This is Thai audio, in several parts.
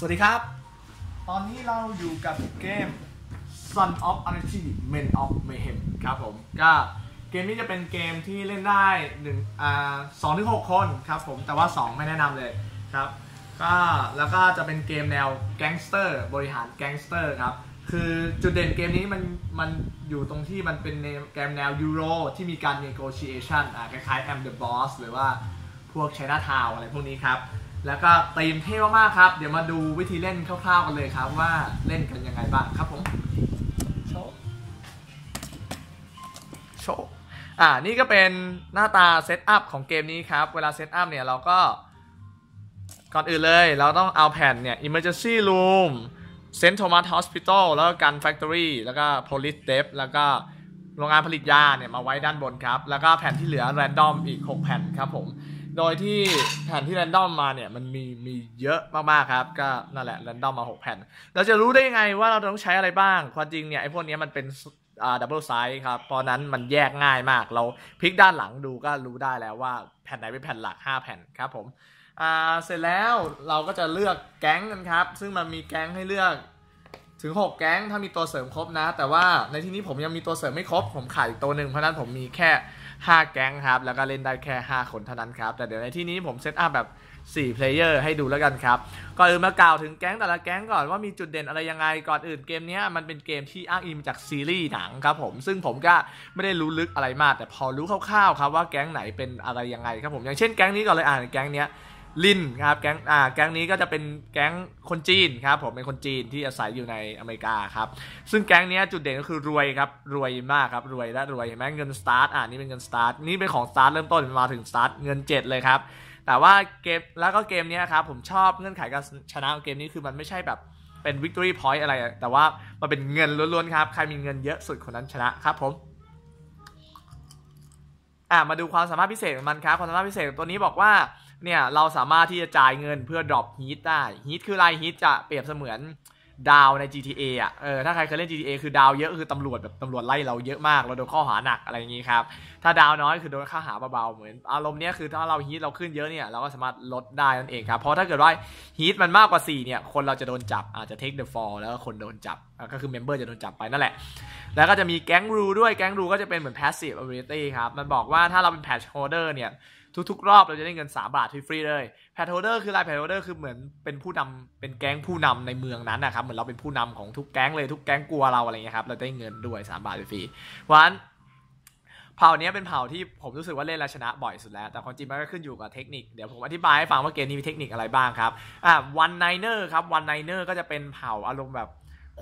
สวัสดีครับ ตอนนี้เราอยู่กับเกม s u n of Anarchy Men of Mayhem ครับผม ก็เกมนี้จะเป็นเกมที่เล่นได้หนึ่งอ่าสองถึงหกคนครับผม แต่ว่า 2 ไม่แนะนำเลยครับ ก็แล้วก็จะเป็นเกมแนวแก๊งสเตอร์บริหารแก๊งสเตอร์ครับ คือจุดเด่นเกมนี้มันมันอยู่ตรงที่มันเป็นเกมแนวยูโรที่มีการ negotiation อ่าคล้ายๆ Am the Boss หรือว่าพวก China Town อะไรพวกนี้ครับแล้วก็ตีมเท่มากครับ เดี๋ยวมาดูวิธีเล่นคร่าวๆกันเลยครับว่าเล่นกันยังไงบ้างครับผม โชว์โชว์อ่านี่ก็เป็นหน้าตาเซตอัพของเกมนี้ครับ เวลาเซตอัพเนี่ยเราก็ก่อนอื่นเลย เราต้องเอาแผ่นเนี่ย emergency room s a n t Thomas Hospital แล้วก็ Gun Factory แล้วก็ Police d e p แล้วก็ โรงงานผลิตยาเนี่ยมาไว้ด้านบนครับแล้วก็แผ่นที่เหลือ random อีก 6 แผ่นครับผมโดยที่แผ่นที่แรนดอมมาเนี่ยมันมีมีเยอะมากๆครับ ก็นั่นแหละแรนดอมมา 6 แผ่น เราจะรู้ได้ยังไงว่าเราต้องใช้อะไรบ้างความจริงเนี่ยไอ้พวกนี้มันเป็นอ่าดับเบิลไซส์ครับเพราะนั้นมันแยกง่ายมากเราพลิกด้านหลังดูก็รู้ได้แล้วว่าแผ่นไหนเป็นแผ่นหลัก 5 แผ่นครับผมอ่าเสร็จแล้วเราก็จะเลือกแก๊งกันครับ ซึ่งมันมีแก๊งให้เลือก ถึง 6 แก๊งถ้ามีตัวเสริมครบนะแต่ว่าในที่นี้ผมยังมีตัวเสริมไม่ครบผมขายอีกตัวหนึ่งเพราะนั้นผมมีแค่5 แก๊งครับ แล้วก็เล่นได้แค่5คนเท่านั้นครับ แต่เดี๋ยวในที่นี้ผมเซตอัพแบบ 4 player ให้ดูแล้วกันครับ ก่อนอื่นมากล่าวถึงแก๊งแต่ละแก๊งก่อนว่ามีจุดเด่นอะไรยังไง ก่อนอื่นเกมนี้มันเป็นเกมที่อ้างอิงจากซีรีส์หนังครับผม ซึ่งผมก็ไม่ได้รู้ลึกอะไรมาก แต่พอรู้คร่าวๆครับ ว่าแก๊งไหนเป็นอะไรยังไง ครับผม อย่างเช่นแก๊งนี้ก่อนเลยอ่านแก๊งเนี้ยลินครับแก๊งอ่าแก๊งนี้ก็จะเป็นแก๊งคนจีนครับผมเป็นคนจีนที่อาศัยอยู่ในอเมริกาครับซึ่งแก๊งนี้จุดเด่นก็คือรวยครับรวยมากครับรวยและรวยเห็นไหมเงินสตาร์ทอ่านี่เป็นเงินสตาร์ทนี่เป็นของสตาร์ทเริ่มต้นมาถึงสตาร์ทเงิน7เลยครับแต่ว่าเกมแล้วก็เกมนี้ครับผมชอบเงื่อนไขการชนะของเกมนี้คือมันไม่ใช่แบบเป็น victory point อะไร แต่ว่ามันเป็นเงินล้วนๆครับใครมีเงินเยอะสุดคนนั้นชนะครับผมอ่ามาดูความสามารถพิเศษของมันครับความสามารถพิเศษตัวนี้บอกว่าเนี่ยเราสามารถที่จะจ่ายเงินเพื่อดรอปฮีทได้ฮีทคืออะไรฮีทจะเปรียบเสมือนดาวใน GTA อ่ะเออถ้าใครเคยเล่น GTA คือดาวเยอะคือตำรวจแบบตำรวจไล่เราเยอะมาก เราโดนข้อหาหนักอะไรอย่างงี้ครับ ถ้าดาวน้อยคือโดนข้อหาเบาๆเหมือน อารมณ์เนี้ยคือถ้าเราฮีทเราขึ้นเยอะเนี่ยเราก็สามารถลดได้นั่นเองครับเพราะถ้าเกิดว่าฮีทมันมากกว่า4เนี่ยคนเราจะโดนจับอาจจะ take the fall แล้วก็คนโดนจับก็คือเมมเบอร์จะโดนจับไปนั่นแหละ แล้วก็จะมีแก๊งรูด้วยแก๊งรูก็จะเป็นเหมือน passive ability ครับมันบอกว่าถ้าเราเป็น patch holder เนี่ยทุกๆรอบเราจะได้เงิน 3 บาท ฟรีเลยแพทโฮเดอร์คืออะไรแพทโฮเดอร์คือเหมือนเป็นผู้นำเป็นแก๊งผู้นำในเมืองนั้นนะครับเหมือนเราเป็นผู้นำของทุกแก๊งเลยทุกแก๊งกลัวเราอะไรเงี้ยครับเราได้เงินด้วย 3 บาท ฟรีเพราะฉะนั้นเผ่านี้เป็นเผ่าที่ผมรู้สึกว่า เล่นแลชนะบ่อยสุดแล้ว แต่ความจริงมันก็ขึ้นอยู่กับเทคนิคเดี๋ยวผมอธิบายให้ฟังว่าเกมนี้มีเทคนิคอะไรบ้างครับอ่าวันไนเนอร์ครับวันไนเนอร์ก็จะเป็นเผ่าอารมณ์แบบ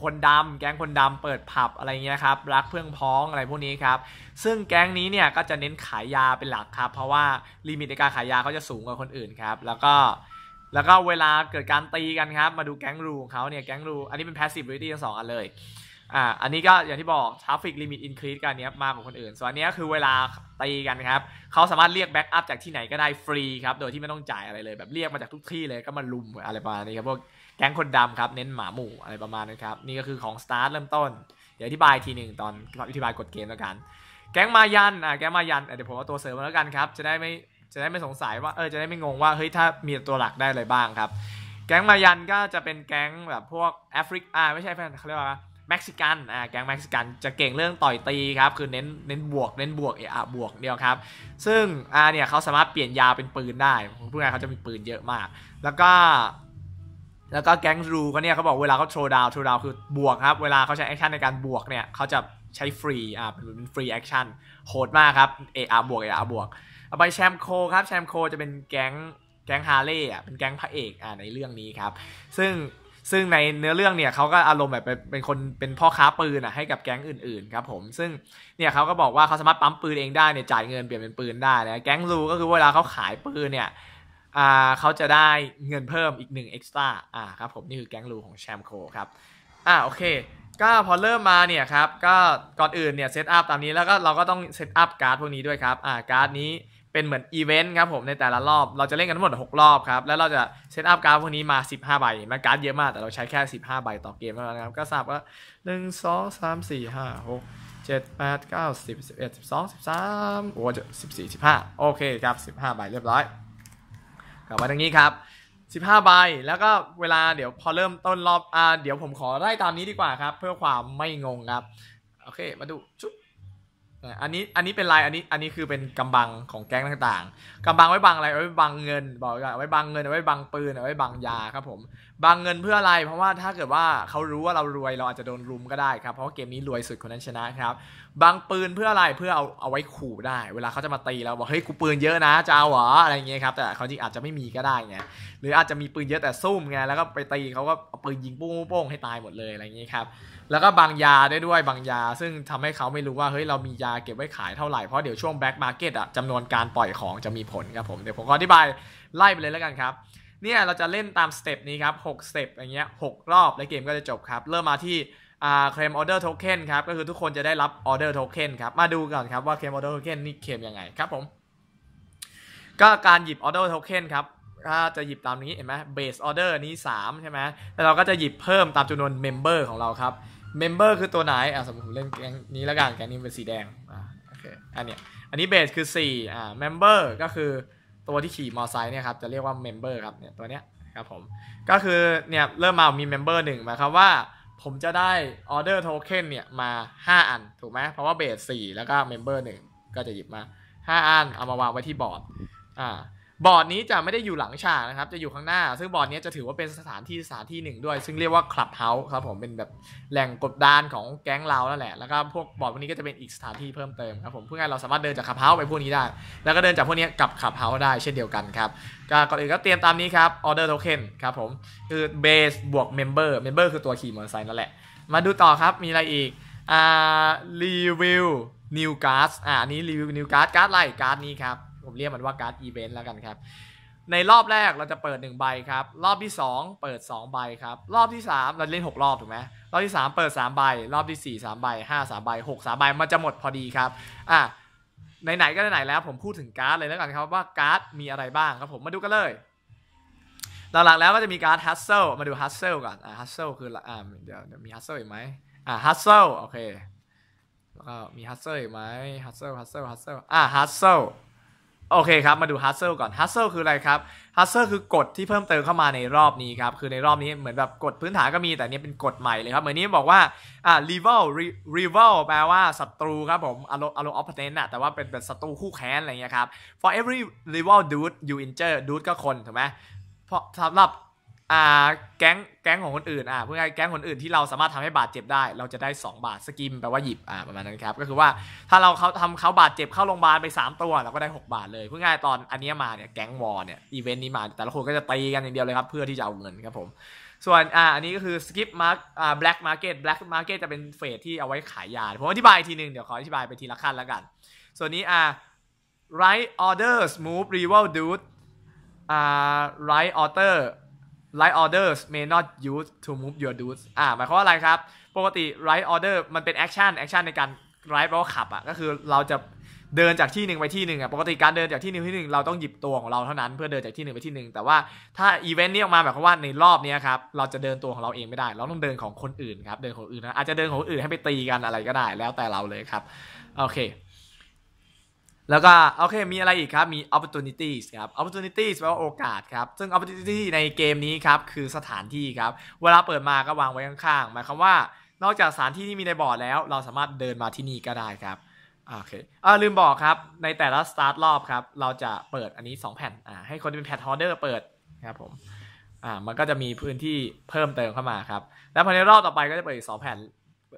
คนดำแก๊งคนดำเปิดผับอะไรเงี้ยครับ รักเพื่อนพ้องอะไรพวกนี้ครับ ซึ่งแก๊งนี้เนี่ยก็จะเน้นขายยาเป็นหลักครับ เพราะว่า ลิมิตในการขายยาเขาจะสูงกว่าคนอื่นครับแล้วก็แล้วก็เวลาเกิดการตีกันครับ มาดูแก๊งรูของเขาเนี่ย แก๊งรูอันนี้เป็นแพสซีฟวิตี้ทั้งสองอันเลยอ่าอันนี้ก็อย่างที่บอกทราฟฟิกลิมิตอินครีสกันเนี้ยมากกว่าคนอื่นส่วนนี้คือเวลาตีกันครับเขาสามารถเรียกแบ็กอัพจากที่ไหนก็ได้ฟรีครับโดยที่ไม่ต้องจ่ายอะไรเลย แบบเรียกมาจากทุกที่เลยก็มาลุมอะไรประมาณนี้ครับพวกแก๊งคนดำครับเน้นหมาหมู่อะไรประมาณนั้นครับนี่ก็คือของสตาร์ทเริ่มต้น เดี๋ยวอธิบายทีหนึ่งตอนอธิบายกฎเกมแล้วกัน แก๊งมายันอ่ะแก๊งมายันเดี๋ยวผมเอาตัวเสริมมาแล้วกันครับจะได้ไม่จะได้ไม่สงสัยว่าเออจะได้ไม่งงว่าเฮ้ยถ้ามีตัวหลักได้อะไรบ้างครับ แก๊งมายันก็จะเป็นแก๊งแบบพวกแอฟริกอ่าไม่ใช่แฟนเขาเรียกว่าเม็กซิกันอ่าแก๊งเม็กซิกันจะเก่งเรื่องต่อยตีครับคือเน้นเน้นบวกเน้นบวกเออบวกเดียวครับ ซึ่งอ่าเนี่ยเขาสามารถเปลี่ยนยาเป็นปืนได้พ่อนเขาจะมีปืนเยอะมาก แล้วก็แล้วก็แก๊งรูก็เนี่ยเขาบอกเวลาเขาโชว์ดาวโชว์ดาวคือบวกครับเวลาเขาใช้แอคชั่นในการบวกเนี่ยเขาจะใช้ฟรีอ่าเป็นฟรีแอคชั่นโหดมากครับเออาบวกอเอาบวกเอาไปแชมโคครับแชมโคจะเป็นแก๊งแก๊งฮาร์เลย์อ่ะเป็นแก๊งพระเอกอ่าในเรื่องนี้ครับซึ่งซึ่งในเนื้อเรื่องเนี่ยเขาก็อารมณ์แบบเป็นคนเป็นพ่อค้าปืนอ่ะให้กับแก๊งอื่นๆครับผมซึ่งเนี่ยเขาก็บอกว่าเขาสามารถปั๊มปืนเองได้เนี่ยจ่ายเงินเปลี่ยนเป็นปืนได้นะแก๊งรูก็คือเวลาเขาขายปืนเนี่ย่าเขาจะได้เงินเพิ่มอีกหนึ่งเอ็กซ์ต่าครับผมนี่คือแก๊งลูของแชมโคครับอ่าโอเคก็พอเริ่มมาเนี่ยครับก็ก่อนอื่นเนี่ยเซตอัพตามนี้แล้วก็เราก็ต้องเซตอัพการ์ดพวกนี้ด้วยครับอ่าการ์ดนี้เป็นเหมือนอีเวนต์ครับผมในแต่ละรอบ เราจะเล่นกันทั้งหมด 6 รอบครับแล้วเราจะเซตอัพการ์ดพวกนี้มา 15ใบมันการ์ดเยอะมากแต่เราใช้แค่ 15ใบต่อเกมเท่านั้นครับก็ทราบว่า1 2 3 4 5 6 7 8 9 10 11 12 13โอ้จะ14 15โอเคครับ15ใบเรียบร้อยกลับมาทางนี้ครับ 15บใบ แล้วก็เวลาเดี๋ยวพอเริ่มต้นรอบอ่าเดี๋ยวผมขอไล่ตามนี้ดีกว่าครับ เพื่อความไม่งงครับ โอเคมาดูชุบอันนี้อันนี้เป็นลายอันนี้อันนี้คือเป็นกำบังของแก๊งต่างๆกำบังไว้บังอะไรไว้บังเงิน บอกไว้บังเงินไว้บังปืนไว้บังยาครับผมบังเงินเพื่ออะไรเพราะว่าถ้าเกิดว่าเขารู้ว่าเรารวยเราอาจจะโดนรุมก็ได้ครับเพราะาเกมนี้รวยสุดคนนั้นชนะครับบังปืนเพื่ออะไรเพื่อเอาเอาไว้ขู่ได้ เวลาเขาจะมาตีเราบอกเฮ้ยกูปืนเยอะนะจะเอาหรออะไรเงี้ยครับแต่เขาจริงอาจจะไม่มีก็ได้ไงหรืออาจจะมีปืนเยอะแต่ซุ่มไงแล้วก็ไปตีเขาก็เอาปืนยิงปุ้งปุ้งให้ตายหมดเลยอะไรเงี้ยครับแล้วก็บางยาได้ด้วยบางยา ซึ่งทำให้เขาไม่รู้ว่าเฮ้ยเรามียาเก็บไว้ขายเท่าไหร่ เพราะเดี๋ยวช่วงแบล็กมาร์เก็ตอ่ะจำนวนการปล่อยของจะมีผลครับผมเดี๋ยวผมขออธิบาย ไล่ไปเลยแล้วกันครับ เนี่ยเราจะเล่นตามสเต็ปนี้ครับ6สเต็ปอย่างเงี้ยกรอบแล้วเกมก็จะจบครับ เริ่มมาที่เคลมออเดอร์โทเค็นครับก็คือทุกคนจะได้รับออเดอร์โทเค็นครับมาดูก่อนครับว่าเคลมออเดอร์โทเค็นนี่เคลมยังไงครับผม ก็การหยิบออเดอร์โทเค็นครับก็จะหยิบตามนี้เห็นไหมเบสออเดอร์นี้3ใช่ไหมแต่เราก็จะหยิบเพิ่มตามจำนวนเมมเบอร์ของเราครับเมมเบอร์คือตัวไหนอ่ะสมมติผมเล่นแก๊งนี้แล้วกันแก๊งนี้เป็นสีแดงอ่าโอเคอันเนี้ยอันนี้เบสคือ4อ่าเมมเบอร์ก็คือตัวที่ขี่มอไซค์เนี่ยครับจะเรียกว่าเมมเบอร์ครับเนี่ยตัวเนี้ยครับผม ก็คือเนี่ยเริ่มมามีเมมเบอร์หนึ่งหมายความว่า ผมจะได้ออเดอร์โทเค็นเนี่ยมา 5 อันถูกไหมเพราะว่าเบส4แล้วก็เมมเบอร์หนึ่งก็จะหยิบมา 5 อัน เอามาวางไว้ที่บอร์ดอ่าบอร์ดนี้จะไม่ได้อยู่หลังฉากนะครับจะอยู่ข้างหน้า ซึ่งบอร์ดนี้จะถือว่าเป็นสถานที่สถานที่หนึ่งด้วยซึ่งเรียกว่าคลับเฮาส์ครับผมเป็นแบบแหล่งกดดานของแก๊งเราแล้วแหละแล้วก็พวกบอร์ดพวกนี้ก็จะเป็นอีกสถานที่เพิ่มเติมครับผมเพื่อให้เราสามารถเดินจากคลับเฮาส์ไปพวกนี้ได้ แล้วก็เดินจากพวกนี้กลับคลับเฮาส์ได้เช่นเดียวกันครับก็ก่อนอื่นก็เตรียมตามนี้ครับออเดอร์โทเค็นครับผมคือเบสบวกเมมเบอร์เมมเบอร์คือตัวขี่มอเตอร์ไซค์นั่นแหละมาดูต่อครับมีอะไรอีกอ่ารีวิวนิวการ์ดอ่านี้รีวิวนิวการ์ดการ์ดไรการ์ดนี้ครับผมเรียกมันว่าการ์ดอีเวนต์แล้วกันครับ ในรอบแรกเราจะเปิด 1ใบครับ รอบที่ 2 เปิด 2 ใบครับ รอบที่ 3เราเล่น 6 รอบถูกไหม รอบที่ 3 เปิด3ใบ รอบที่4 3ใบ5 3ใบ6 3ใบมันจะหมดพอดีครับ อ่ะไหนๆก็ไหนแล้วผมพูดถึงการ์ดเลยแล้วกันครับว่าการ์ดมีอะไรบ้างครับผมมาดูกันเลย หลักๆแล้วก็จะมีการ์ดฮัสเซลมาดูฮัสเซลก่อน อ่ะฮัสเซลคืออ่ะเดี๋ยวีมีฮัสเซลอีกไหมอ่ะฮัสเซลโอเค แล้วก็มีฮัสเซลอีกไหมฮัสเซลฮัสเซลฮัสเซลอ่ะฮัสเซลโอเคครับมาดูฮัสเซิลก่อนฮัสเซิลคืออะไรครับฮัสเซิลคือกฎที่เพิ่มเติมเข้ามาในรอบนี้ครับคือในรอบนี้เหมือนแบบกฎพื้นฐานก็มีแต่เนี้ยเป็นกฎใหม่เลยครับเหมือนนี้บอกว่าอ่า rival rival แปลว่าศัตรูครับผมอารมณ์อารมณ์ opponent ่ะแต่ว่าเป็นแบบศัตรูคู่แค้นอะไรเงี้ยครับ for every rival dude you injure dude ก็คนถูกไหมเพราะสำหรับอ่าแก๊งแก๊งของคนอื่นอ่าเพื่อแก๊งคนอื่นที่เราสามารถทำให้บาดเจ็บได้ เราจะได้ 2 บาทสกิม แปลว่าหยิบอ่าประมาณนั้นครับก็คือว่าถ้าเราเขาทำเขาบาดเจ็บเข้าโรงพยาบาลไป 3 ตัวเราก็ได้ 6 บาทเลยเพื่อง่ายตอนอันนี้มาเนี่ยแก๊งวอร์เนี่ยอีเวนต์นี้มาแต่ละคนก็จะตีกันอย่างเดียวเลยครับ เพื่อที่จะเอาเงินครับผม ส่วนอ่าอันนี้ก็คือสกิปมาร์กอ่าแบล็กมาร์เก็ตแบล็กมาร์เก็ตจะเป็นเฟสที่เอาไว้ขายยาผมอธิบายทีหนึ่งเดี๋ยวขออธิบายไปทีละขั้นแล้วกัน ส่วนนี้อ่า right orders move rival dude อ่า right order right orders may not use to move your dudes อ่าหมายความว่าอะไรครับ ปกติ right order มันเป็น action action ในการ right แปลว่าขับอ่ะ ก็คือเราจะเดินจากที่หนึ่งไปที่หนึ่งอ่ะ ปกติการเดินจากที่หนึ่งที่หนึ่งเราต้องหยิบตัวของเราเท่านั้นเพื่อเดินจากที่หนึ่งไปที่หนึ่งแต่ว่าถ้าอีเวนต์นี้ออกมาหมายความว่าในรอบนี้ครับเราจะเดินตัวของเราเองไม่ได้ เราต้องเดินของคนอื่นครับ เดินของอื่นนะ อาจจะเดินของอื่นให้ไปตีกันอะไรก็ได้ แล้วแต่เราเลยครับโอเคแล้วก็โอเคมีอะไรอีกครับ มี opportunities ครับ opportunities แปลว่าโอกาส ครับ ซึ่ง opportunity ในเกมนี้ครับ คือสถานที่ครับ เวลาเปิดมาก็วางไว้ข้างๆ หมายความว่านอกจากสถานที่ที่มีในบอร์ดแล้ว เราสามารถเดินมาที่นี่ก็ได้ครับโอเคอ่าลืมบอกครับ ในแต่ละสตาร์ทรอบครับ เราจะเปิดอันนี้2แผ่นอ่าให้คนที่เป็นแพทฮอเดอร์เปิดครับผมอ่ามันก็จะมีพื้นที่เพิ่มเติมเข้ามาครับแล้วภายในรอบต่อไปก็จะเปิดอีก 2 แผ่น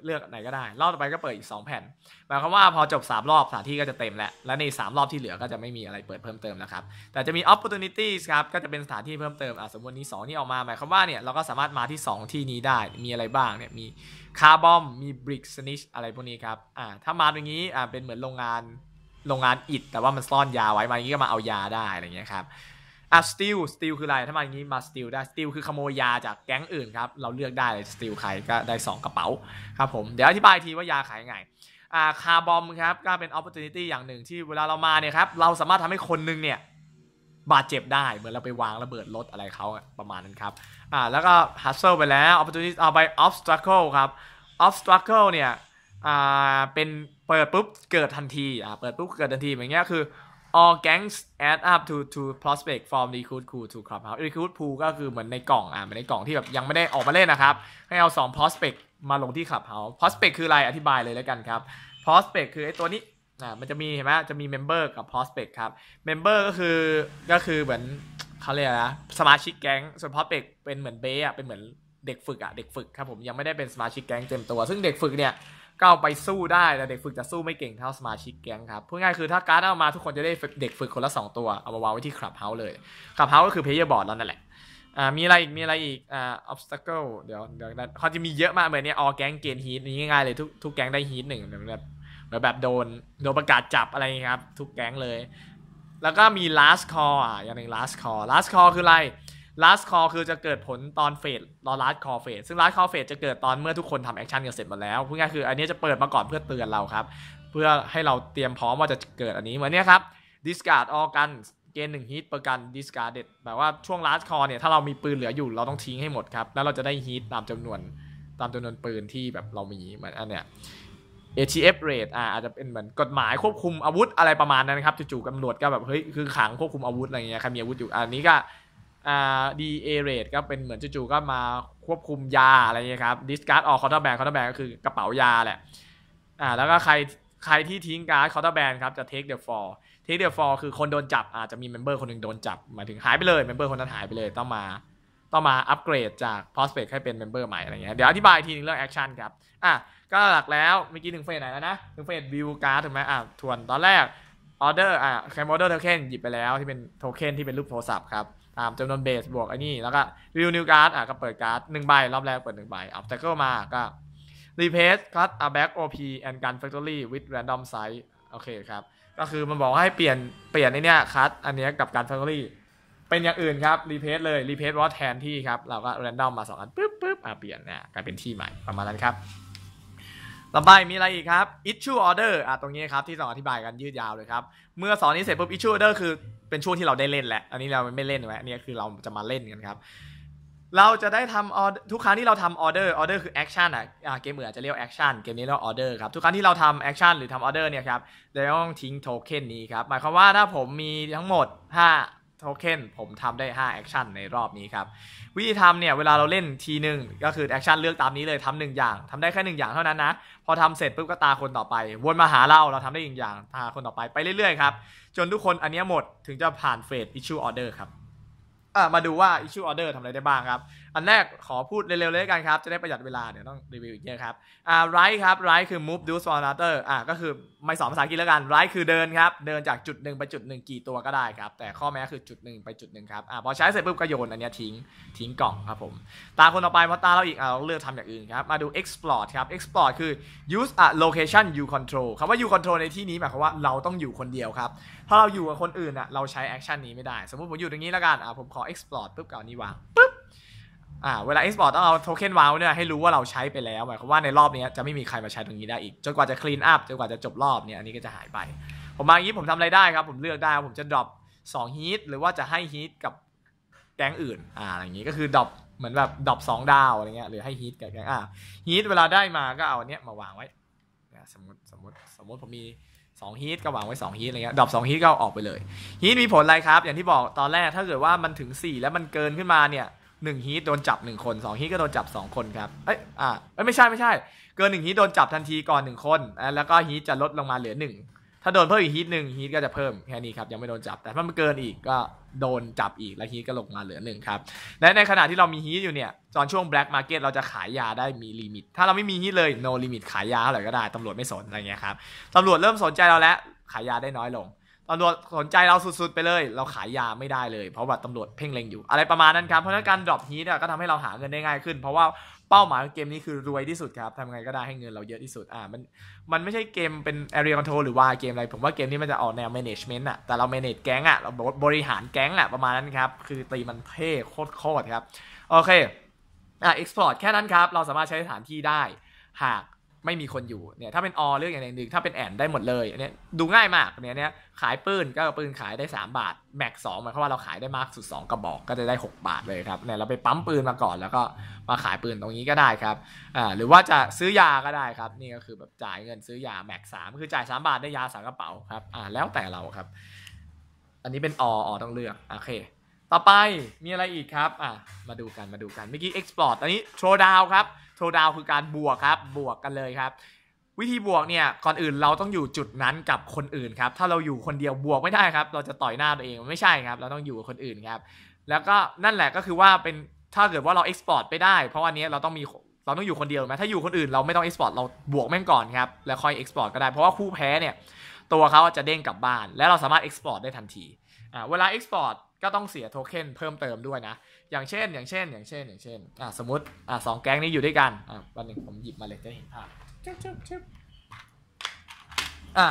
เลือกไหนก็ได้ รอบต่อไปก็เปิดอีก 2 แผ่น หมายความว่าพอจบ 3 รอบสถานที่ก็จะเต็มแล้ว และใน 3 รอบที่เหลือก็จะไม่มีอะไรเปิดเพิ่มเติมนะครับ แต่จะมี opportunities ครับ ก็จะเป็นสถานที่เพิ่มเติม สมมตินี้2ที่ออกมาหมายความว่าเนี่ยเราก็สามารถมาที่ 2 ที่นี้ได้ มีอะไรบ้างเนี่ย มีคาร์บอมมีบริกสนิชอะไรพวกนี้ครับอ่าถ้ามาตรงนี้อ่าเป็นเหมือนโรงงานโรงงานอิฐแต่ว่ามันซ่อนยาไว้มาอย่างนี้ก็มาเอายาได้อะไรเงี้ยครับอ่ะสติลสติลคืออะไรถ้ามาอย่างนี้มาสติลได้ สติลคือขโมยยาจากแก๊งอื่นครับ เราเลือกได้เลย สติลใครก็ได้2 กระเป๋าครับผม เดี๋ยวอธิบายทีว่ายาขายไง อ่าคาร์บอมครับก็เป็นโอกาสที่อย่างหนึ่งที่เวลาเรามาเนี่ยครับ เราสามารถทำให้คนนึงเนี่ยบาดเจ็บได้ เหมือนเราไปวางระเบิดรถอะไรเขาประมาณนั้นครับ อ่าแล้วก็ฮัสเซิลไปแล้วโอกาส t u n เอาไปออฟสตรัคเครับตรัคเ c ิลเนี่ย อ่าเป็นเปิดปุ๊บเกิดทันที อ่าเปิดปุ๊บเกิดทันทีอย่างเงี้ยคือ all gangs add up to to prospect from recruit pool to clubhouse recruit pool ก็คือเหมือนในกล่องอ่ะเหมือนในกล่องที่แบบยังไม่ได้ออกมาเล่นนะครับ ให้เอา2 prospect มาลงที่ clubhouse prospect คืออะไรอธิบายเลยแล้วกันครับ prospect คือไอ้ตัวนี้อ่ามันจะมีเห็นไหมจะมี member กับ prospect ครับ member ก็คือก็คือเหมือนเขาเรียกนะสมาชิกแก๊งส่วน prospect เป็นเหมือนเบสอ่ะเป็นเหมือนเด็กฝึกอ่ะเด็กฝึกครับผมยังไม่ได้เป็นสมาชิกแก๊งเต็มตัวซึ่งเด็กฝึกเนี่ยก็เอาไปสู้ได้แต่เด็กฝึกจะสู้ไม่เก่งเท่าสมาชิกแก๊งครับ พูดง่ายคือถ้าการ์ดเอามาทุกคนจะได้เด็กฝึกคนละ 2 ตัว เอามาวางไว้ที่คลับเฮาส์เลยคลับเฮาส์ก็คือเพย์เยอร์บอร์ดแล้วนั่นแหละ อ่า มีอะไรอีก มีอะไรอีกอ่าออบสตัคเกิลเดี๋ยวเดี๋ยวเขาจะมีเยอะมากเหมือนเนี้ยออแก๊งเกณฑ์ฮีทนี่ง่ายๆเลยทุกทุกแก๊งได้ฮีทหนึ่งแบบแบบโดน โดนประกาศจับอะไรครับทุกแก๊งเลย แล้วก็มีลาสคออ่ะอย่างหนึ่งลาสคอลาสคอคืออะไรลาสคอคือจะเกิดผลตอนเฟสตอน last call ซึ่งลาสคอเฟ l จะเกิดตอนเมื่อทุกคนทำแอคชั่นกันเสร็จหมดแล้วพูดง่ายคืออันนี้จะเปิดมาก่อนเพื่อเตือนเราครับ เพื่อให้เราเตรียมพร้อมว่าจะเกิดอันนี้เหมือนเนี้ยครับ discard all guns เกณฑ์หนึ่งฮีทประกัน discarded แปลว่าช่วงลาสคอเนี่ยถ้าเรามีปืนเหลืออยู่เราต้องทิ้งให้หมดครับแล้วเราจะได้ฮีทตามจำนวนตามจำนวนปืนที่แบบเรามีเหมือนอันเนี้ย ATF rate อ่าอาจจะเป็นเหมือนกฎหมายควบคุมอาวุธ อะไรประมาณนั้นครับจู่ๆตำรวจก็แบบเฮ้ยคือขังควบคุมอาวุธอะไรเงี้ยใครมีอาวุธอยู่อันนี้ก็ดีเอเรทก็เป็นเหมือนจู่ๆก็มาควบคุมยาอะไรเงี้ยครับดิสการ์ดออกคอร์เตอร์แบนคอร์เตอร์แบนก็คือกระเป๋ายาแหละ อ่าแล้วก็ใครใครที่ทิ้งการ์ดคอร์เตอร์แบนครับจะเทคเดอะฟอร์เทคเดอะฟอร์คือคนโดนจับอาจจะมีเมมเบอร์คนหนึ่งโดนจับหมายถึงหายไปเลย เมมเบอร์คนนั้นหายไปเลย ต้องมาต้องมาอัปเกรดจากพอสเปกให้เป็นเมมเบอร์ใหม่อะไรเงี้ยเดี๋ยวอธิบายทีนึงเรื่องแอคชั่นครับ อ่ะก็หลักแล้วเมื่อกี้ถึงเฟสไหนแล้วนะถึงเฟสวิวการ์ดถูกไหมอ่ะทวนตอนแรกออเดอร์อ่ะแคมออเดอร์โทเค็นหยิบไปแล้ว ที่เป็นโทเค็นที่เป็นรูปโทรศัพท์ครับ่าจำนวนเบสบวกไอ้นี่แล้วก็รีวิวนิวการ์ดอ่ะก็เปิดการ์ดหนึ่งใบรอบแรกเปิดหนึ่งใบอัพแต็กเกิลมาก็รีเพสคัตอาแบ็กโอพีแอนด์การแฟคทอรี่วิดแรนดอมไซส์โอเคครับก็คือมันบอกให้เปลี่ยนเปลี่ยนไอเนี้ยคัตอันเนี้ยกับการแฟคทอรี่เป็นอย่างอื่นครับรีเพสเลยรีเพสว่าแทนที่ครับเราก็แรนดอมมาสองอันปึ๊บปึ๊บอ่ะเปลี่ยนเนี่ยกลายเป็นที่ใหม่ประมาณนั้นครับต่อไปมีอะไรอีกครับ issue order อ่ะตรงนี้ครับที่สองอธิบายกันยืดยาวเลยครับเมื่อสอนนี้เสร็จปุ๊บ issue order คือเป็นช่วงที่เราได้เล่นแหละ อันนี้เราไม่เล่นไว้อนี่คือเราจะมาเล่นกันครับ เราจะได้ทำออทุกครั้งที่เราทำออเดอร์ออเดอร์คือแอคชั่นอ่ะเกมเหมือนจะเรียกแอคชั่นเกมนี้เรียกออเดอร์ครับ ทุกครั้งที่เราทำแอคชั่นหรือทำออเดอร์เนี่ยครับจะต้องทิ้งโทเค็นนี้ครับ หมายความว่าถ้าผมมีทั้งหมด5โทเค็นผมทำได้ 5 แอคชั่น ในรอบนี้ครับ วิธีทำเนี่ย เวลาเราเล่นทีหนึ่งก็คือแอคชั่นเลือกตามนี้เลยทำหนึ่งอย่างทำได้แค่หนึ่งอย่างเท่านั้นนะ พอทำเสร็จปุ๊บก็ตาคนต่อไป วนมาหาเราเราทำได้อีกอย่าง ตาคนต่อไป ไปเรื่อยๆครับ จนทุกคนอันนี้หมดถึงจะผ่านเฟสอชชูออเดอร์ครับมาดูว่าอชชูออเดอร์ทำอะไรได้บ้างครับอันแรกขอพูดเร็วๆเลยกันครับ จะได้ประหยัดเวลาเดี๋ยวต้องรีวิวอีกเยอะครับอ่าไรท์ครับไรท์คือ move do small l a t e r อ่าก็คือไม่สอนภาษาอังกฤษแล้วกันไรท์คือเดินครับ เดินจากจุดหนึ่งไปจุดหนึ่งกี่ตัวก็ได้ครับ แต่ข้อแม้คือจุดหนึ่งไปจุดหนึ่งครับอ่าพอใช้เสร็จปุ๊บก็โยน อันนี้ทิ้งทิ้งกล่องครับผมตาคนต่อไปพอตาเราอีกอ่าเราเลือกทำอย่างอื่นครับมาดู explore ครับ explore คือ use a location you control คำว่า you control ในที่นี้หมายความว่าเราต้องอยู่คนเดียวครับถ้าเราอยู่กับคนอื่นอ่ะเราใช้ action นี้ไม่ได้สมมติผมอยู่ตรงนี้แล้วกันอ่าผมขอ explore ปุ๊บก่อนนี้วางปุ๊บอ่าเวลาซ x พ o ร์ต้องเอาโทเค็นวาวเนี่ยให้รู้ว่าเราใช้ไปแล้วหมายความว่าในรอบนี้จะไม่มีใครมาใช้ตรงนี้ได้อีกจนกว่าจะคลีนอัพจนกว่าจะจบรอบเนี่ยอันนี้ก็จะหายไป ผมมาอย่างนี้ผมทำอะไรได้ครับ ผมเลือกได้ผมจะดรอป2ฮีทหรือว่าจะให้ฮีทกับแก๊งอื่นอ่าอย่างนี้ก็คือดรอปเหมือนแบบดรอปสองดาวอะไรเงี้ยหรือให้ฮีทกับแกงอ่าฮีทเวลาได้มาก็เอาอันเนี้ยมาวางไว้สมมติสมมติสมมติผมมี2ฮีทก็วางไว้2ฮีทอะไรเงี้ยดรอปสองฮีทก็ออกไปเลยฮีทมีผลอะไรครับอย่างที่บอกตอนแรกถ้าเกิดว่ามันถึง 4 แล้วมันเกินขึ้นมาเนี่ยหนึ่งฮีทโดนจับหนึ่งคนสองฮีทก็โดนจับสองคนครับเอ้ยอ่าเอ้ยไม่ใช่ไม่ใช่ เกินหนึ่งฮีทโดนจับทันทีก่อนหนึ่งคนแล้วก็ฮีทจะลดลงมาเหลือหนึ่งถ้าโดนเพิ่มอีกฮีทหนึ่งฮีทก็จะเพิ่มแค่นี้ครับยังไม่โดนจับแต่ถ้ามันเกินอีกก็โดนจับอีกแล้วฮีทก็ลงมาเหลือหนึ่งครับและในขณะที่เรามีฮีทอยู่เนี่ยตอนช่วงแบล็กมาร์เก็ตเราจะขายยาได้มีลิมิต ถ้าเราไม่มีฮีทเลยโนลิมิตขายยาเท่าไหร่ก็ได้ตำรวจไม่สนอะไรเงี้ยครับตำรวจเริ่มสนใจเราแล้วขายยาได้น้อยลงตำรวจสนใจเราสุดๆ ไปเลย เราขายยาไม่ได้เลยเพราะว่าตำรวจเพ่งเล็งอยู่อะไรประมาณนั้นครับ เพราะนั้นการดรอปฮีทก็ทำให้เราหาเงินได้ง่ายขึ้นเพราะว่าเป้าหมายของเกมนี้คือรวยที่สุดครับทำไงก็ได้ให้เงินเราเยอะที่สุดอ่ามันมันไม่ใช่เกมเป็น area control หรือว่าเกมอะไรผมว่าเกมนี้มันจะออกแนว management อะแต่เรา manage แก๊งอะเราบริหารแก๊งอะประมาณนั้นครับคือตีมันเท่โคตรๆครับโอเคอ่า export แค่นั้นครับเราสามารถใช้สถานที่ได้หากไม่มีคนอยู่เนี่ยถ้าเป็นอเลือกอย่างหนึ่ง ถ้าเป็นแอนได้หมดเลยอันนี้ดูง่ายมากเนี่ยเนี่ยขายปืนก็ปืนขายได้ 3 บาทแม็กสองหมายความว่าเราขายได้มากสุด 2กระบอกก็จะได้ 6 บาทเลยครับเนี่ยเราไปปั๊มปืนมาก่อน แล้วก็มาขายปืนตรงนี้ก็ได้ครับอ่าหรือว่าจะซื้อยาก็ได้ครับนี่ก็คือแบบจ่ายเงินซื้อยาแม็กสามคือจ่าย 3 บาทได้ยาสามกระเป๋าครับอ่าแล้วแต่เราครับ อันนี้เป็นอออต้องเลือกโอเค ต่อไปมีอะไรอีกครับอ่ามาดูกันมาดูกันเมื่อกี้ export อันนี้ throw down ครับโชดาวคือการบวกครับ บวกกันเลยครับ วิธีบวกเนี่ยก่อนอื่นเราต้องอยู่จุดนั้นกับคนอื่นครับ ถ้าเราอยู่คนเดียวบวกไม่ได้ครับเราจะต่อยหน้าตัวเองไม่ใช่ครับเราต้องอยู่กับคนอื่นครับแล้วก็นั่นแหละก็คือว่าเป็นถ้าเกิดว่าเราเอ็กซ์พอร์ตไปได้ เพราะวันนี้เราต้องมีเราต้องอยู่คนเดียวไหมถ้าอยู่คนอื่น เราไม่ต้องเอ็กซ์พอร์ตเราบวกแม่งก่อนครับ แล้วค่อยเอ็กซ์พอร์ตก็ได้ เพราะว่าคู่แพ้เนี่ย ตัวเขาจะเด้งกลับบ้าน และเราสามารถเอ็กซ์พอร์ตได้ทันทีอ่าเวลาเอ็กซ์พอร์ตก็ต้องเสียโทเค็นเพิ่มเติมด้วยนะอย่างเช่น อย่างเช่น อย่างเช่น อย่างเช่น อ่ะสมมติ อ่ะสองแก๊งนี้อยู่ด้วยกัน อ่ะวันหนึ่งผมหยิบมาเลยจะเห็นภาพชุบชุบชบอ่ะ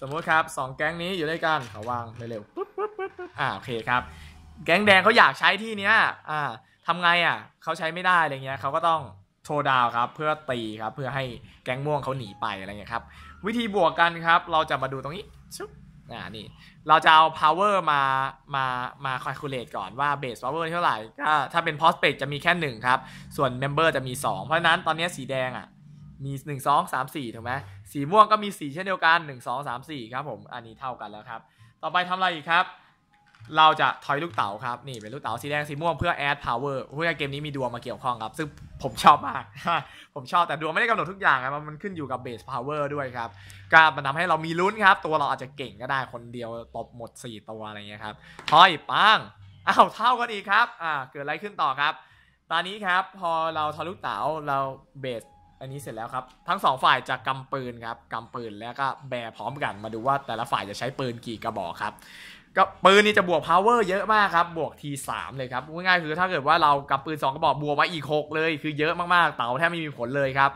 สมมติครับสองแก๊งนี้อยู่ด้วยกันเขาวาง เร็วๆปุ๊บปุ๊บปุ๊บปุ๊บอ่ะโอเคครับ แก๊งแดงเขาอยากใช้ที่เนี้ย อ่ะทำไงอ่ะเขาใช้ไม่ได้อะไรเงี้ยเขาก็ต้องโชว์ดาวครับ เพื่อตีครับ เพื่อให้แก๊งม่วงเขาหนีไปอะไรเงี้ยครับ วิธีบวกกันครับ เราจะมาดูตรงนี้ชุบอ่านี่เราจะเอา power มา มา มา calculate ก่อนว่า base power เท่าไหร่ก็ถ้าเป็น prospect จะมีแค่ 1 ครับ ส่วน member จะมี 2 เพราะนั้นตอนนี้สีแดงอะ่ะ มี 1 2 3 4ถูกไหม สีม่วงก็มี 4 เช่นเดียวกัน1 2 3 4 ครับผมอันนี้เท่ากันแล้วครับ ต่อไปทำอะไรอีกครับเราจะทอยลูกเต๋าครับ นี่เป็นลูกเต๋าสีแดงสีม่วงเพื่อแอดพาวเวอร์เพื่อเกมนี้มีดวงมาเกี่ยวข้องครับ ซึ่งผมชอบมาก ผมชอบแต่ดวงไม่ได้กำหนดทุกอย่างครับมันขึ้นอยู่กับเบสพาวเวอร์ด้วยครับก็มันทำให้เรามีลุ้นครับ ตัวเราอาจจะเก่งก็ได้คนเดียวตบหมด 4 ตัวอะไรเงี้ยครับทอยปังอ้าวเท่ากันอีกครับ อ่าเกิดอะไรขึ้นต่อครับ ตอนนี้ครับ พอเราทอยลูกเต๋าเราเบสอันนี้เสร็จแล้วครับทั้งสองฝ่ายจะกำปืนครับกำปืนแล้วก็แบพร้อมกันมาดูว่าแต่ละฝ่ายจะใช้ปืนกี่กระบอกครับก็ปืนนี่จะบวก power เยอะมากครับบวก T3 เลยครับง่ายๆคือ ถ้าเกิดว่าเรากับปืน2กระบอกบวกมาอีก6เลยคือเยอะมากๆเต่าแทบไม่มีผลเลยครับ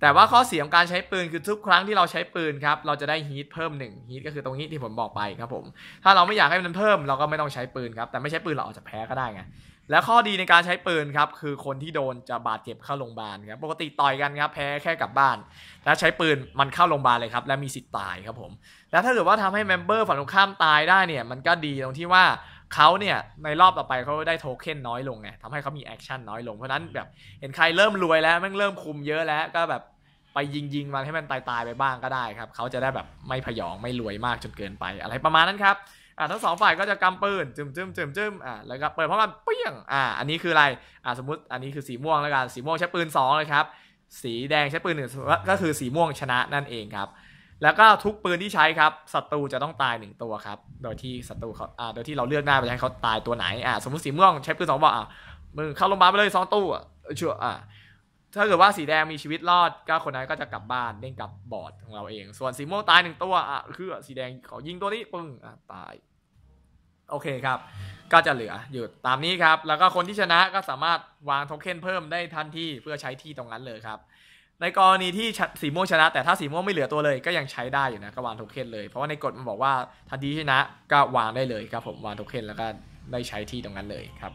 แต่ว่าข้อเสียของการใช้ปืนคือทุกครั้งที่เราใช้ปืนครับเราจะได้ฮีทเพิ่ม1ฮีทก็คือตรงนี้ที่ผมบอกไปครับผมถ้าเราไม่อยากให้มันเพิ่มเราก็ไม่ต้องใช้ปืนครับแต่ไม่ใช้ปืนเราอาจจะแพ้ก็ได้ไงและข้อดีในการใช้ปืนครับคือคนที่โดนจะบาดเจ็บเข้าโรงพยาบาลครับปกติต่อยกันครับแพ้แค่กลับบ้านและใช้ปืนมันเข้าโรงพยาบาลเลยครับและมีสิทธิ์ตายครับผมแล้วถ้าเกิดว่าทำให้เมมเบอร์ฝั่งตรงข้ามตายได้เนี่ยมันก็ดีตรงที่ว่าเขาเนี่ยในรอบต่อไปเขาได้โทเค็นน้อยลงไงทำให้เขามีแอคชั่นน้อยลงเพราะนั้นแบบเห็นใครเริ่มรวยแล้วมันเริ่มคุมเยอะแล้วก็แบบไปยิงยิงมันให้มันตายตายไปบ้างก็ได้ครับเขาจะได้แบบไม่พยองไม่รวยมากจนเกินไป อะไรประมาณนั้นครับอ่าทั้งสองฝ่ายก็จะกำปืนจึมจึมจึมจึมอ่าแล้วก็เปิดพร้อมกันเปี้ยงอ่าอันนี้คืออะไรอ่าสมมติอันนี้คือสีม่วงแล้วกันสีม่วงใช้ปืน2เลยครับสีแดงใช้ปืนหนึ่งก็คือสีม่วงชนะนั่นเองครับ แล้วก็ทุกปืนที่ใช้ครับศัตรูจะต้องตายหนึ่งตัวครับ โดยที่ศัตรูเขาอ่าโดยที่เราเลือกหน้าไปให้เขาตายตัวไหนอ่าสมมติสีม่วงใช้ปืนสองบอกอ่ามึงเข้าโรงพยาบาลไปเลยสองตู้อ่ะชัวอ่าถ้าเกิดว่าสีแดงมีชีวิตรอดก็คนนั้นก็จะกลับบ้านเล่นกับบอร์ดของเราเอง ส่วนสีม่วงตายหนึ่งตัวอ่ะคือสีแดงขอยิงตัวนี้ปึ้งอ่ะตาย โอเคครับ ก็จะเหลืออยู่ตามนี้ครับ แล้วก็คนที่ชนะก็สามารถวางโทเค็นเพิ่มได้ทันทีเพื่อใช้ที่ตรงนั้นเลยครับ ในกรณีที่สีม่วงชนะ แต่ถ้าสีม่วงไม่เหลือตัวเลย ก็ยังใช้ได้อยู่นะ ก็วางโทเค็นเลยเพราะว่าในกฎมันบอกว่าทันทีชนะ ก็วางได้เลยครับผมวางโทเค็นแล้วก็ได้ใช้ที่ตรงนั้นเลยครับ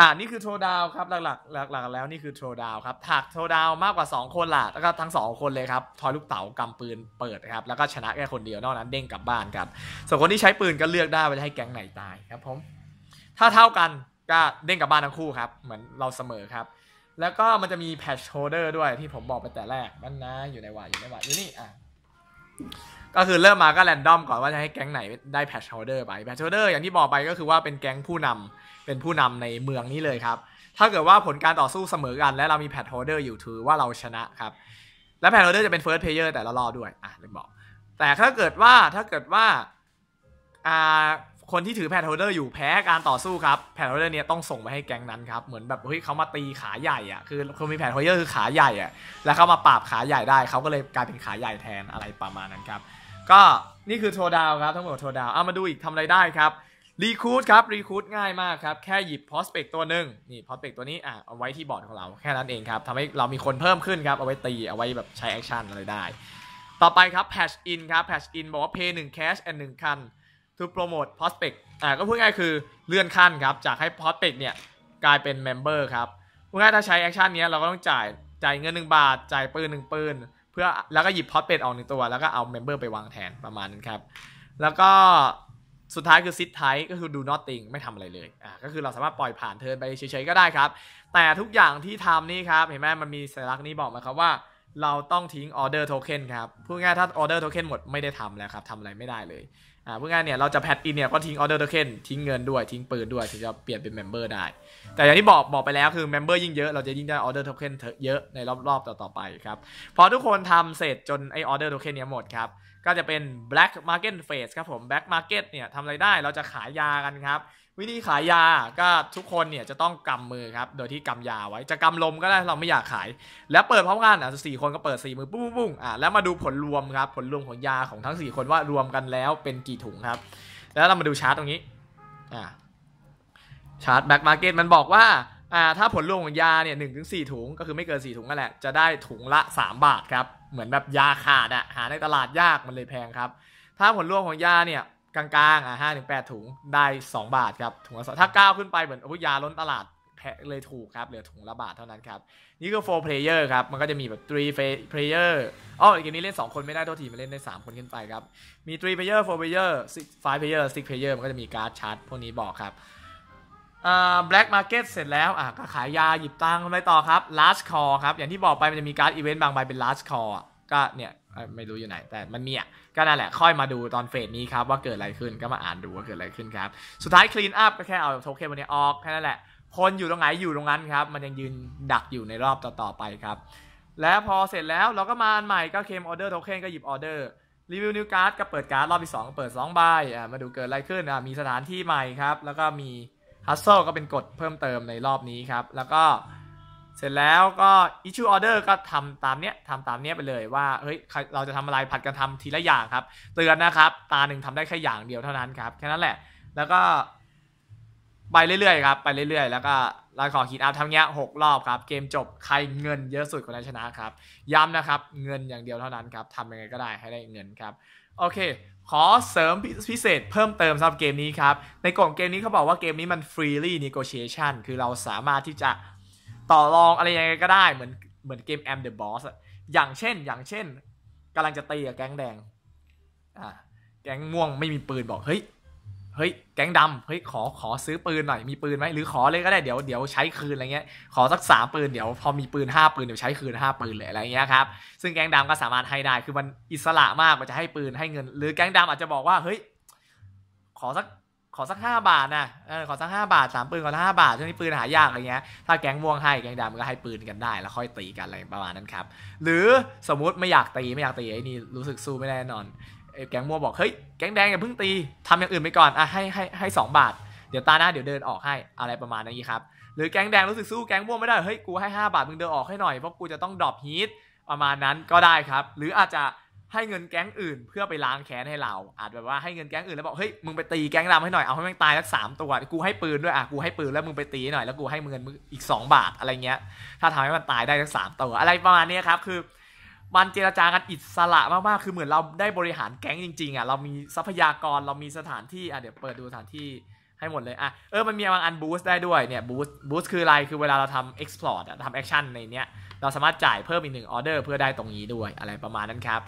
อ่านี่คือโทรดาวครับหลักๆหลัก ๆ แล้วนี่คือโทรดาวครับถักโทรดาวมากกว่า 2 คนล่ะแล้วก็ทั้ง 2 คนเลยครับทอยลูกเต๋ากำปืนเปิดครับ แล้วก็ชนะแค่คนเดียวนอกนั้นเด้งกลับบ้านครับส่วนคนที่ใช้ปืนก็เลือกได้ว่าจะให้แก๊งไหนตาย ครับ ผม ถ้าเท่ากันก็เด้งกลับบ้านทั้งคู่ครับ เหมือนเราเสมอครับ แล้วก็มันจะมีแพชโฮเดอร์ด้วยที่ผมบอกไปแต่แรกมันนะอยู่ในวะอยู่ในวะอยู่นี่อ่ะก็คือเริ่มมาก็แรนดอมก่อนว่าจะให้แก๊งไหนได้แพทชอฮเดอร์ไปแพทชอฮเดอร์อย่างที่บอกไปก็คือว่าเป็นแก๊งผู้นำเป็นผู้นำในเมืองนี้เลยครับ ถ้าเกิดว่าผลการต่อสู้เสมอกัน และเรามีแพทชอฮเดอร์อยู่ถือว่าเราชนะครับและแพทชอฮเดอร์จะเป็นเฟิร์สเพลเยอร์แต่ละรอบด้วยอ่ะเร็่บอก แต่ถ้าเกิดว่าถ้าเกิดว่าอ่าคนที่ถือแพทโฮเดอร์อยู่แพ้การต่อสู้ครับแพทโฮเดอร์เนี่ยต้องส่งไปให้แก๊งนั้นครับ เหมือนแบบเฮ้ยเขามาตีขาใหญ่อ่ะคือคนมีแพทโฮเดอร์คือขาใหญ่อ่ะแล้วเขามาปราบขาใหญ่ได้เขาก็เลยกลายเป็นขาใหญ่แทนอะไรประมาณนั้นครับก็นี่คือโทรดาวครับ ทั้งหมดโทรดาวเอามาดูอีกทำอะไรได้ครับรีคูดครับรีคูดง่ายมากครับ แค่หยิบพอสเปกตัวหนึ่งนี่พอสเปกตัวนี้อ่ะเอาไว้ที่บอร์ดของเรา แค่นั้นเองครับทำให้เรามีคนเพิ่มขึ้นครับ เอาไว้ตีเอาไว้แบบใช้แอคชั่นอะไรได้ ต่อไปครับแพชอินครับแพชอินบอกว่าเพย์หนึ่งแคชแอนหนึ่งคันทูโปรโมทพอสเปกอ่ะก็พูดง่ายคือเลื่อนขั้นครับจากให้พอสเปกเนี่ยกลายเป็นเมมเบอร์ครับพูดง่ายถ้าใช้แอคชั่นนี้เราก็ต้องจ่ายจ่ายเงิน 1 บาทจ่ายปืน1ปืนพื่อแล้วก็หยิบพอดเป็ดออกหนึ่งตัวแล้วก็เอาเมมเบอร์ไปวางแทนประมาณนั้นครับ แล้วก็สุดท้ายคือซิดไทก็คือดูนอตติงไม่ทำอะไรเลยอ่าก็คือเราสามารถปล่อยผ่านเทินไปเฉยๆก็ได้ครับ แต่ทุกอย่างที่ทำนี่ครับเห็นไหมมันมีสัญลักษณ์นี้บอกมาครับว่า เราต้องทิ้งออเดอร์โทเค็นครับ พูดง่ายถ้าออเดอร์โทเค็นหมดไม่ได้ทำแล้วครับทำอะไรไม่ได้เลย่าเพื่องเนี่ยเราจะแพทอินเนี่ยก็ทิ้งออเดอร์โทเค็นทิ้งเงินด้วยทิ้งปืนด้วยถึงจะเปลี่ยนเป็นเมมเบอร์ได้ แต่อย่างที่บอกบอกไปแล้วคือเมมเบอร์ยิ่งเยอะ เราจะยิ่งได้ออเดอร์โทเค็นเยอะในรอบรอบต่อไปครับพอทุกคนทำเสร็จจนไอออเดอร์โทเค็นเนี้ยหมดครับก็จะเป็น black market phase ครับผม black market เนี่ยทำอะไรได้เราจะขายยากันครับวิธีขายยาก็ทุกคนเนี่ยจะต้องกำมือครับโดยที่กำยาไว้จะกำลมก็ได้เราไม่อยากขาย แล้วเปิดพร้อมกันอ่ะสี่คนก็เปิดสี่มือปุ้งปุ้งอ่ะแล้วมาดูผลรวมครับผลรวมของยาของทั้งสี่คนว่ารวมกันแล้วเป็นกี่ถุงครับแล้วเรามาดูชาร์ตตรงนี้อ่ะชาร์ตแบ็กมาร์เก็ตมันบอกว่าอ่าถ้าผลรวมของยาเนี่ยหนึ่งถึงสี่ถุงก็คือไม่เกินสี่ถุงนั่นแหละจะได้ถุงละสามบาทครับเหมือนแบบยาขาดอ่ะหาในตลาดยากมันเลยแพงครับถ้าผลรวมของยาเนี่ยกลางๆ อ่ะห้าถึงแปดถุง ได้สองบาทครับถุงละสถ้าก้าวขึ้นไป เหมือนอุยยาล้นตลาดแพเลยถูกครับ เหลือถุงละบาทเท่านั้นครับ นี่คือ4 player ครับ มันก็จะมีแบบ3 player อ๋อเกมนี้เล่น 2 คนไม่ได้โทษทีมันเล่นได้3คนขึ้นไปครับ มี 3 player 4 player ย5 player 6 player มันก็จะมีการ์ดชาร์จพวกนี้บอกครับ อ่า black market เสร็จแล้วอ่ะ ก็ขายยาหยิบตังค์ทำไรต่อครับ large call ครับ อย่างที่บอกไปมันจะมีการ์ดอีเวนต์บางใบเป็น large call ก็เนี่ยไม่รู้อยู่ไหน แต่มันมีอ่ะก็นั่นแหละค่อยมาดูตอนเฟสนี้ครับ ว่าเกิดอะไรขึ้นก็มาอ่านดูว่าเกิดอะไรขึ้นครับ สุดท้ายคลีนอัพก็แค่เอาโทเค็นมันนี้ออก แค่นั่นแหละพลอยู่ตรงไหนอยู่ตรงนั้นครับ มันยังยืนดักอยู่ในรอบต่อๆไปครับ แล้วพอเสร็จแล้วเราก็มาอันใหม่ก็เคมออเดอร์โทเค็นก็หยิบออเดอร์รีวิวนิวการ์ดก็เปิดการ์ดรอบที่ 2 เปิด2ใบอ่ามาดูเกิดอะไรขึ้นอ่ามีสถานที่ใหม่ครับ แล้วก็มีฮัสโซลก็เป็นกฎเพิ่มเติมในรอบนี้ครับแล้วก็เสร็จแล้วก็ issue order ก็ทำตามเนี้ยทำตามเนี้ยไปเลย ว่า เฮ้ย เราจะทำอะไร ผัดกันทำทีละอย่างครับ เตือนนะครับ ตาหนึ่งทำได้แค่อย่างเดียวเท่านั้นครับ แค่นั้นแหละ แล้วก็ไปเรื่อยๆครับ ไปเรื่อย ๆ แล้วก็เราขอขีดอาพทำเนี้ยหกรอบครับ เกมจบใครเงินเยอะสุดคนนั้นชนะครับ ย้ำนะครับ เงินอย่างเดียวเท่านั้นครับทำยังไงก็ได้ให้ได้เงินครับ โอเค ขอเสริมพิเศษเพิ่มเติมสำหรับเกมนี้ครับ ในกล่องเกมนี้เขาบอกว่าเกมนี้มัน freely negotiation คือเราสามารถที่จะต่อรองอะไรยังไงก็ได้เหมือนเหมือนเกมแอมเดอะบอสอย่างเช่นอย่างเช่นกำลังจะตีกับแก๊งแดงอ่าแก๊งม่วงไม่มีปืนบอกเฮ้ยเฮ้ยแก๊งดำเฮ้ยขอขอซื้อปืนหน่อยมีปืนไหมหรือขอเลยก็ได้เดี๋ยวเดี๋ยวใช้คืนอะไรเงี้ยขอสักสามปืนเดี๋ยวพอมีปืนห้าปืนเดี๋ยวใช้คืนห้าปืนเลยอะไรเงี้ยครับซึ่งแก๊งดำก็สามารถให้ได้คือมันอิสระมากมันจะให้ปืนให้เงิน หรือแก๊งดำอาจจะบอกว่าเฮ้ยขอสักขอสักห้าบาทนะขอสักห้าบาทสามปืนขอสักห้าบาทช่วงนี้ปืนหายากอะไรเงี้ย ถ้าแก๊งม่วงให้แก๊งดำก็ให้ปืนกันได้ แล้วค่อยตีกันอะไรประมาณนั้นครับ หรือสมมติไม่อยากตีไม่อยากตีไอ้นี่รู้สึกสู้ไม่แน่นอนแก๊งม่วงบอกเฮ้ยแก๊งแดงอย่าเพิ่งตีทำอย่างอื่นไปก่อนอ่ะให้ให้ให้สองบาท เดี๋ยวตาหน้าเดี๋ยวเดินออกให้ อะไรประมาณนี้ครับ หรือแก๊งแดงรู้สึกสู้แก๊งม่วงไม่ได้ เฮ้ยกูให้5บาทมึงเดินออกให้หน่อย เพราะกูจะต้องดรอปฮีท ประมาณนั้นก็ได้ครับ หรืออาจจะให้เงินแก๊งอื่นเพื่อไปล้างแค้นให้เราอาจแบบว่าให้เงินแก๊งอื่น แล้วบอก เฮ้ย มึงไปตีแก๊งรำให้หน่อย เอาให้มันตายสักสามตัว กูให้ปืนด้วยอ่ะกูให้ปืนแล้วมึงไปตีหน่อย แล้วกูให้เงินมึงอีกสองบาทอะไรเงี้ย ถ้าทำให้มันตายได้สักสามตัวอะไรประมาณนี้ครับ คือมันเจรจากันอิสระมากๆ คือเหมือนเราได้บริหารแก๊งจริงๆ อ่ะเรามีทรัพยากร เรามีสถานที่อ่ะเดี๋ยวเปิดดูสถานที่ให้หมดเลยอ่ะเออ มันมีบางอันบูสต์ได้ด้วย เนี่ยบูสต์บูสต์คืออะไร คือเวลาเราทำเอ็กซ์พอ่ะทำอคชั่นในเนี้ยเราสามารถจ่ายเพิ่มอีกหนึ่งออเดอร์ เพื่อได้ตรงนี้ด้วยอะไรประมาณนั้นครับ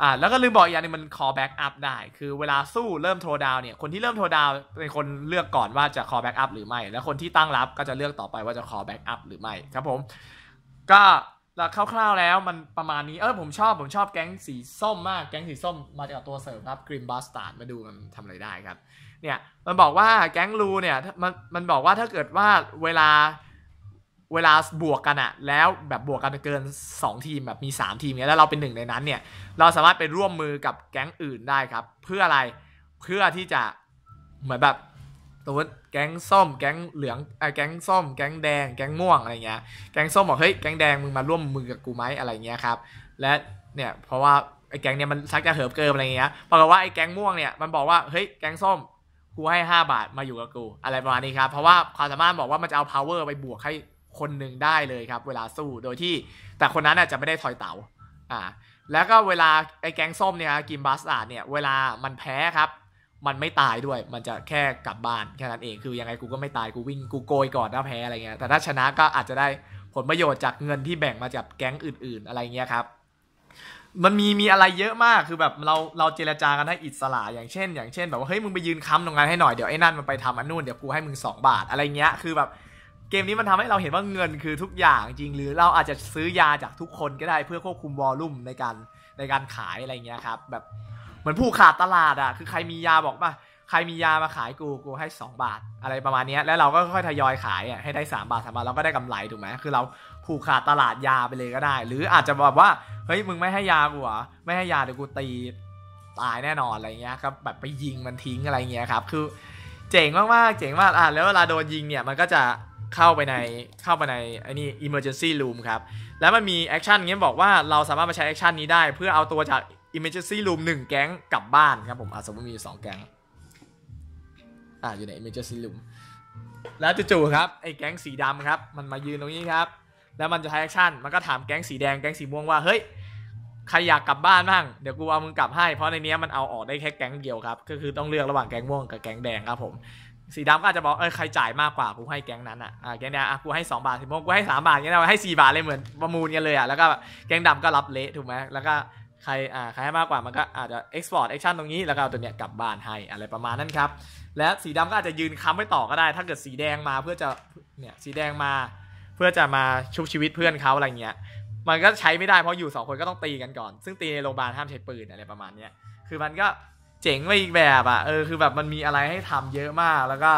อ่าแล้วก็ลืมบอกอีกอย่างนึงมัน call back up ได้คือเวลาสู้เริ่มโทรดาวเนี่ยคนที่เริ่มโทรดาวเป็นคนเลือกก่อนว่าจะ call back up หรือไม่ แล้วคนที่ตั้งรับก็จะเลือกต่อไปว่าจะ call back up หรือไม่ครับผม ก็แล้วคร่าวๆแล้วมันประมาณนี้เออผมชอบผมชอบแก๊งสีส้มมากแก๊งสีส้มมาจากตัวเสริมครับกริมบัสตาร์มาดูมันทำอะไรได้ครับเนี่ยมันบอกว่าแก๊งลูเนี่ยมันมันบอกว่าถ้าเกิดว่าเวลาเวลาบวกกันอะแล้วแบบบวกกันเกิน 2 ทีมแบบมี 3 ทีมเนี้ยแล้วเราเป็นหนึ่งในนั้นเนี่ยเราสามารถไปร่วมมือกับแก๊งอื่นได้ครับเพื่ออะไรเพื่อที่จะเหมือนแบบตัวแก๊งส้มแก๊งเหลืองไอ้แก๊งส้มแก๊งแดงแก๊งม่วงอะไรเงี้ยแก๊งส้มบอกเฮ้ยแก๊งแดงมึงมาร่วมมือกับกูไหมอะไรเงี้ยครับและเนี่ยเพราะว่าไอ้แก๊งเนี่ยมันชักจะเหิบเกิมอะไรเงี้ยปรากฏว่าไอ้แก๊งม่วงเนี่ยมันบอกว่าเฮ้ยแก๊งส้มกูให้ 5 บาทมาอยู่กับกูอะไรประมาณนี้ครับเพราะว่าความสามารถบอกว่ามันจะเอา power ไปบวกให้คนหนึ่งได้เลยครับเวลาสู้โดยที่แต่คนนั้นอาจจะไม่ได้ถอยเตา๋าอ่า แล้วก็เวลาไอ้แก๊งส้มเนี่ย กิมบัสอาดเนี่ย เวลามันแพ้ครับ มันไม่ตายด้วย มันจะแค่กลับบ้านแค่นั้นเอง คือ ยังไงกูก็ไม่ตาย กูวิ่ง กูโกยก่อนถ้าแพ้อะไรเงี้ย แต่ถ้าชนะก็อาจจะได้ผลประโยชน์จากเงินที่แบ่งมาจากแก๊งอื่น ๆ อะไรเงี้ยครับ มันมีมีอะไรเยอะมาก คือแบบเราเราเจรจากันให้อิสระ อย่างเช่น อย่างเช่นแบบว่าเฮ้ยมึงไปยืนค้ำตรงนั้นให้หน่อย เดี๋ยวไอ้นั่นมันไปทำอันนู่นเดี๋ยวกูให้มึงสองบาทอะไรเงี้ยคือแบบเกมนี้มันทำให้เราเห็นว่าเงินคือทุกอย่างจริง หรือเราอาจจะซื้อยาจากทุกคนก็ได้เพื่อควบคุมวอลลุ่มในการในการขายอะไรเงี้ยครับแบบเหมือนผู้ขาดตลาดอะ่ะคือใครมียาบอกม่ใครมียามาขายกูกูให้ 2 บาทอะไรประมาณนี้แล้วเราก็ค่อยทยอยขายอ่ะให้ได้3บาทสามบาทเราก็ได้กำไรถูกไหมคือเราผูกขาดตลาดยาไปเลยก็ได้ หรืออาจจะแบบว่าเฮ้ยมึงไม่ให้ยากูเหรอไม่ให้ยาเดี๋ยวกูตีตายแน่นอนอะไรเงี้ยครับแบบไปยิงมันทิ้งอะไรเงี้ยครับ คือเจ๋งมากๆเจ๋งมากอ่ะแล้วเวลาโดนยิงเนี่ยมันก็จะเข้าไปในเข้าไปในไอ้นี่ emergency room ครับ แล้วมันมีแอคชั่นเงี้ยบอกว่าเราสามารถมาใช้แอคชั่นนี้ได้ เพื่อเอาตัวจาก emergency room 1 แก๊งกลับบ้านครับ ผมอาสมมติมี2แก๊งอ่าอยู่ใน emergency room แล้วจู่ๆ ครับไอ้แก๊งสีดำครับมันมายืนตรงนี้ครับแล้วมันจะใช้แอคชั่นมันก็ถามแก๊งสีแดงแก๊งสีม่วงว่าเฮ้ยใครอยากกลับบ้านบ้างเดี๋ยวกูเอามึงกลับให้เพราะในนี้มันเอาออกได้แค่แก๊งเดียวครับก็คือต้องเลือกระหว่างแก๊งม่วงกับแก๊งแดงครับผมสีดำก็อาจจะบอกเออใครจ่ายมากกว่ากูให้แก๊งนั้นอ่ะอ่าแก๊งเนี้ยอ่ะกูให้ 2บาทสิม่งกูให้3บาทเงี้ยนะให้4 บาทเลยเหมือนประมูลกันเลยอ่ะแล้วก็แก๊งดำก็รับเละถูกไหมแล้วก็ใครอ่าใครให้มากกว่ามันก็อาจจะเอ็กซ์พอร์ตแอคชั่นตรงนี้แล้วก็เอาตัวเนี้ยกลับบ้านให้อะไรประมาณนั้นครับแล้วสีดำก็อาจจะยืนค้ำไว้ต่อก็ได้ถ้าเกิดสีแดงมาเพื่อจะเนี่ยสีแดงมาเพื่อจะมาชุบชีวิตเพื่อนเขาอะไรเงี้ยมันก็ใช้ไม่ได้เพราะอยู่ 2 คนก็ต้องตีกัน ก่อน ซึ่งตีในโรงพยาบาลห้ามใช้ปืนอะไรประมาณเนี้ยคือมันก็เจ๋งไปอีกแบบอ่ะ เออ คือแบบ มันมีอะไรให้ทำเยอะมาก แล้วก็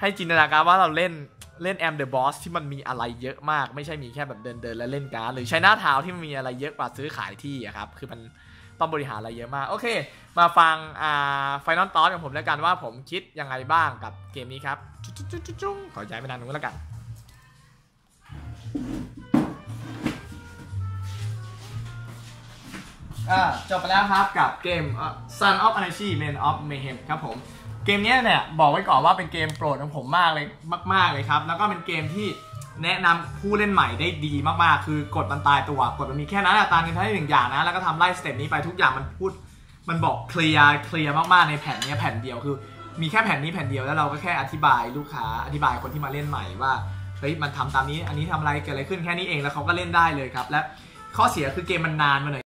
ให้จินตนาการว่าเราเล่นเล่นแอมเดอะบอสที่มันมีอะไรเยอะมาก ไม่ใช่มีแค่แบบเดินเดินและเล่นการ์ด หรือใช้หน้าเท้าที่มันมีอะไรเยอะกว่าซื้อขายที่อะครับ คือมันต้องบริหารอะไรเยอะมาก โอเค มาฟังอ่าไฟนอลตอนของผมแล้วกันว่าผมคิดยังไงบ้างกับเกมนี้ครับ จุ๊จจจุุุ๊๊๊ขอย้ายไปนานนู้นแล้วกันจบไปแล้วครับกับเกม Sun of Anarchy Men of Mayhem ครับผม เกมนี้เนี่ย บอกไว้ก่อนว่าเป็นเกมโปรดของผมมากเลยมากๆเลยครับ แล้วก็เป็นเกมที่แนะนำผู้เล่นใหม่ได้ดีมากๆ คือกดมันตายตัว กดมันมีแค่นั้นตาเงินท่ายหนึ่งอย่างนะ แล้วก็ทำไล่สเต็ปนี้ไปทุกอย่างมันพูดมันบอกเคลียร์เคลียร์มากๆ ในแผ่นนี้แผ่นเดียว คือมีแค่แผ่นนี้แผ่นเดียว แล้วเราก็แค่อธิบายลูกค้าอธิบายคนที่มาเล่นใหม่ ว่าเฮ้ยมันทำตามนี้ อันนี้ทำอะไรเกิดอะไรขึ้นแค่นี้เองแล้วเขาก็เล่นได้เลยครับ และข้อเสียคือเกมมันนานมาหน่อย